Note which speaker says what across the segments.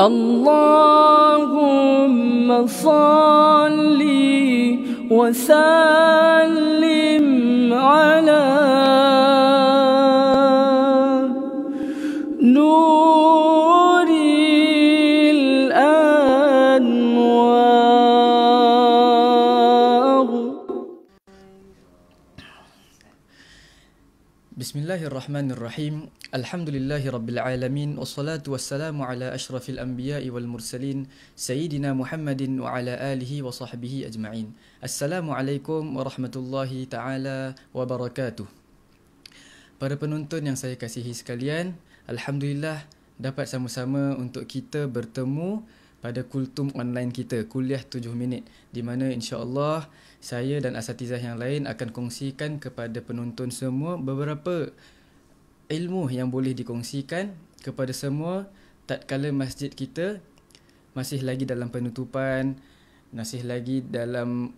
Speaker 1: اللهم صل وسلم على نور Bismillahirrahmanirrahim. Alhamdulillahirabbilalamin wassalatu wassalamu ala asyrafil anbiya'i wal mursalin sayyidina Muhammadin wa ala alihi wa sahbihi ajma'in. Assalamualaikum warahmatullahi taala wabarakatuh. Para penonton yang saya kasihi sekalian, alhamdulillah dapat sama-sama untuk kita bertemu pada kultum online kita kuliah 7 minit di mana insyaallah saya dan asatizah yang lain akan kongsikan kepada penonton semua beberapa ilmu yang boleh dikongsikan kepada semua tak tatkala masjid kita masih lagi dalam penutupan, masih lagi dalam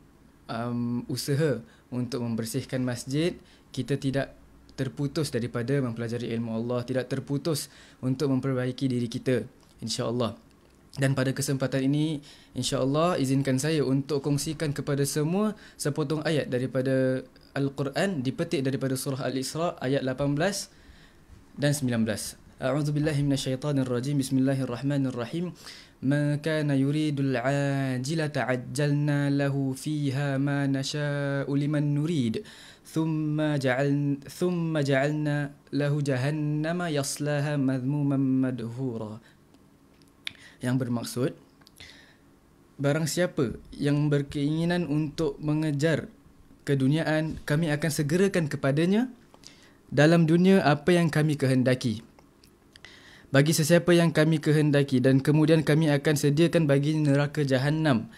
Speaker 1: um, usaha untuk membersihkan masjid, kita tidak terputus daripada mempelajari ilmu Allah, tidak terputus untuk memperbaiki diri kita insya-Allah. Dan pada kesempatan ini insya-Allah izinkan saya untuk kongsikan kepada semua sepotong ayat daripada Al-Quran dipetik daripada surah Al-Isra ayat 18 dan 19. A'udzu billahi minasyaitonir rajim. Bismillahirrahmanirrahim. Man kana yuridul 'ajilata 'ajjalna lahu fiha ma nasha'u liman nurid. Thumma ja'alna thumma ja'alna lahu jahannama yaslaha madhmuman madhura. Yang bermaksud Barang siapa yang berkeinginan untuk mengejar keduniaan, kami akan segerakan kepadanya dalam dunia apa yang kami kehendaki. Bagi sesiapa yang kami kehendaki dan kemudian kami akan sediakan bagi neraka jahanam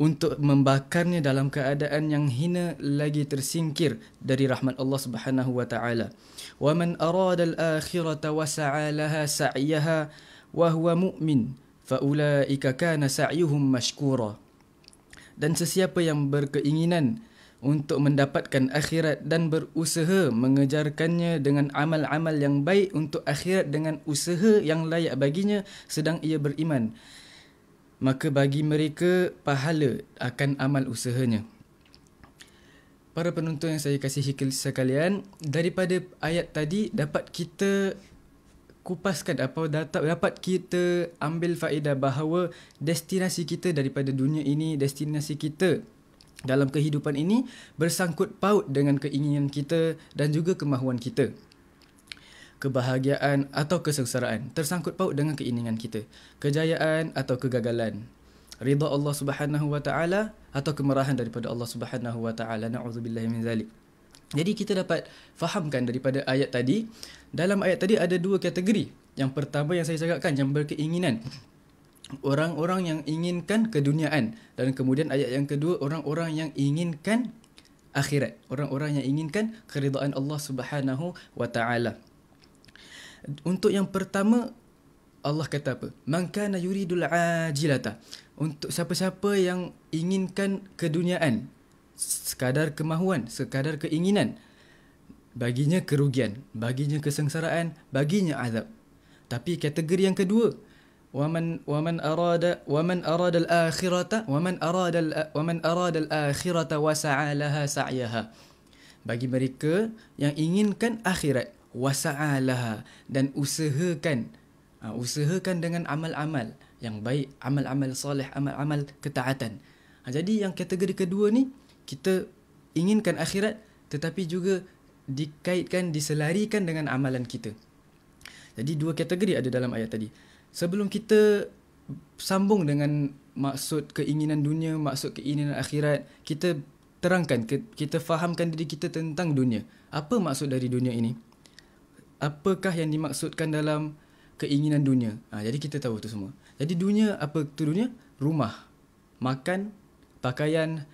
Speaker 1: untuk membakarnya dalam keadaan yang hina lagi tersingkir dari rahmat Allah Subhanahu wa taala. Wa man arada al-akhirata wa sa'a laha sa'yaha wa huwa mu'min fa ulaika kana sa'yuhum mashkura. Dan sesiapa yang berkeinginan untuk mendapatkan akhirat dan berusaha mengejarkannya dengan amal-amal yang baik untuk akhirat dengan usaha yang layak baginya sedang ia beriman maka bagi mereka pahala akan amal usahanya Para penonton yang saya kasihi sekalian daripada ayat tadi dapat kita kupaskan apa atau dapat kita ambil faedah bahawa destinasi kita daripada dunia ini destinasi kita dalam kehidupan ini bersangkut paut dengan keinginan kita dan juga kemahuan kita. Kebahagiaan atau kesengsaraan tersangkut paut dengan keinginan kita. Kejayaan atau kegagalan. Ridha Allah Subhanahu wa taala atau kemarahan daripada Allah Subhanahu wa taala. Nauzubillahi min zalik. Jadi kita dapat fahamkan daripada ayat tadi, dalam ayat tadi ada dua kategori. Yang pertama yang saya cakapkan yang berkeinginan orang-orang yang inginkan keduniaan dan kemudian ayat yang kedua orang-orang yang inginkan akhirat orang-orang yang inginkan keridhaan Allah Subhanahu wa taala untuk yang pertama Allah kata apa man kana yuridul ajilata untuk siapa-siapa yang inginkan keduniaan sekadar kemahuan sekadar keinginan baginya kerugian baginya kesengsaraan baginya azab tapi kategori yang kedua ومن ومن أراد ومن أراد الآخرة ومن أراد ومن أراد الآخرة وسعى لها سعيها bagi mereka yang inginkan akhirat wasa'a laha dan usahakan usahakan dengan amal-amal yang baik amal-amal soleh amal-amal ketaatan jadi yang kategori kedua ni kita inginkan akhirat tetapi juga dikaitkan diselarikan dengan amalan kita jadi dua kategori ada dalam ayat tadi Sebelum kita sambung dengan maksud keinginan dunia, maksud keinginan akhirat, kita terangkan, kita fahamkan diri kita tentang dunia. Apa maksud dari dunia ini? Apakah yang dimaksudkan dalam keinginan dunia? Ha, jadi kita tahu tu semua. Jadi dunia, apa tu dunia? Rumah, makan, pakaian,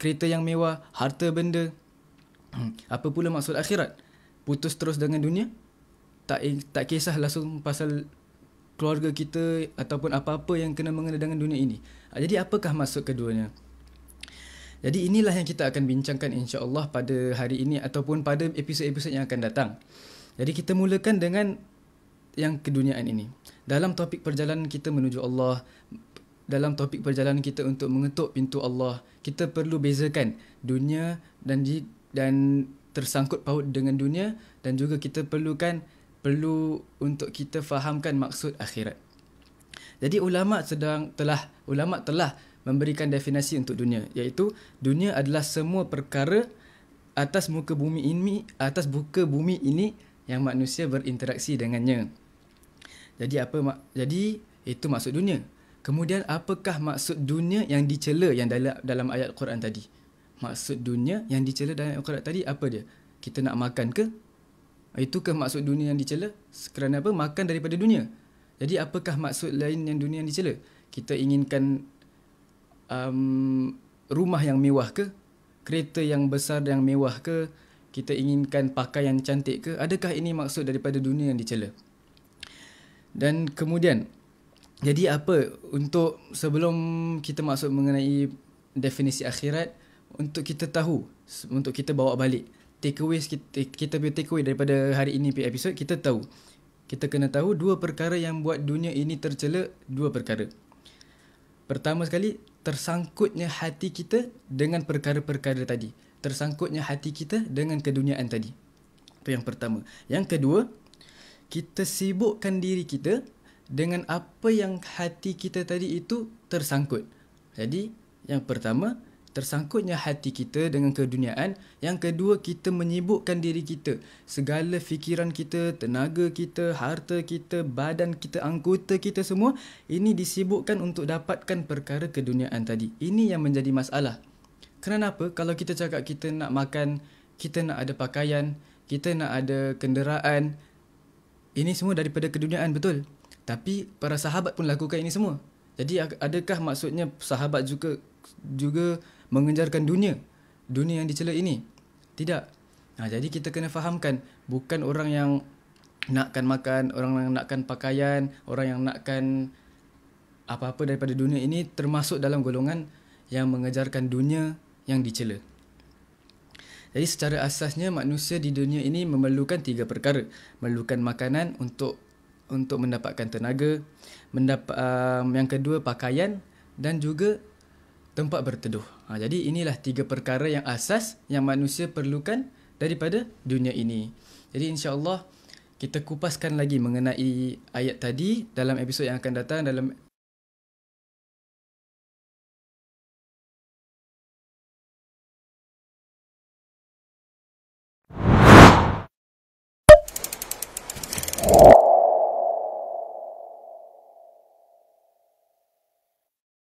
Speaker 1: kereta yang mewah, harta benda. Hmm, apa pula maksud akhirat? Putus terus dengan dunia? Tak, tak kisah langsung pasal keluarga kita ataupun apa-apa yang kena mengena dengan dunia ini. Ah, jadi apakah maksud keduanya? Jadi inilah yang kita akan bincangkan insya-Allah pada hari ini ataupun pada episod-episod yang akan datang. Jadi kita mulakan dengan yang keduniaan ini. Dalam topik perjalanan kita menuju Allah, dalam topik perjalanan kita untuk mengetuk pintu Allah, kita perlu bezakan dunia dan di dan tersangkut paut dengan dunia dan juga kita perlukan perlu untuk kita fahamkan maksud akhirat. Jadi ulama sedang telah ulama telah memberikan definisi untuk dunia iaitu dunia adalah semua perkara atas muka bumi ini atas muka bumi ini yang manusia berinteraksi dengannya. Jadi apa mak, jadi itu maksud dunia. Kemudian apakah maksud dunia yang dicela yang dalam dalam ayat Quran tadi? Maksud dunia yang dicela dalam ayat Quran tadi apa dia? Kita nak makan ke? Itukah maksud dunia yang dicela? Kerana apa? Makan daripada dunia. Jadi apakah maksud lain yang dunia yang dicela? Kita inginkan um, rumah yang mewah ke? Kereta yang besar yang mewah ke? Kita inginkan pakaian cantik ke? Adakah ini maksud daripada dunia yang dicela? Dan kemudian, jadi apa untuk sebelum kita masuk mengenai definisi akhirat, untuk kita tahu, untuk kita bawa balik. Takeaways kita, eh, kita punya takeaway daripada hari ini punya episode kita tahu kita kena tahu dua perkara yang buat dunia ini tercela dua perkara pertama sekali tersangkutnya hati kita dengan perkara-perkara tadi tersangkutnya hati kita dengan keduniaan tadi itu yang pertama yang kedua kita sibukkan diri kita dengan apa yang hati kita tadi itu tersangkut jadi yang pertama tersangkutnya hati kita dengan keduniaan. Yang kedua, kita menyibukkan diri kita. Segala fikiran kita, tenaga kita, harta kita, badan kita, anggota kita semua ini disibukkan untuk dapatkan perkara keduniaan tadi. Ini yang menjadi masalah. Kenapa? Kalau kita cakap kita nak makan, kita nak ada pakaian, kita nak ada kenderaan, ini semua daripada keduniaan betul. Tapi para sahabat pun lakukan ini semua. Jadi adakah maksudnya sahabat juga juga mengejarkan dunia? Dunia yang dicela ini? Tidak. Nah, ha, jadi kita kena fahamkan bukan orang yang nakkan makan, orang yang nakkan pakaian, orang yang nakkan apa-apa daripada dunia ini termasuk dalam golongan yang mengejarkan dunia yang dicela. Jadi secara asasnya manusia di dunia ini memerlukan tiga perkara. Memerlukan makanan untuk untuk mendapatkan tenaga, mendapat um, yang kedua pakaian dan juga tempat berteduh. Ha, jadi inilah tiga perkara yang asas yang manusia perlukan daripada dunia ini. Jadi insya-Allah kita kupaskan lagi mengenai ayat tadi dalam episod yang akan datang dalam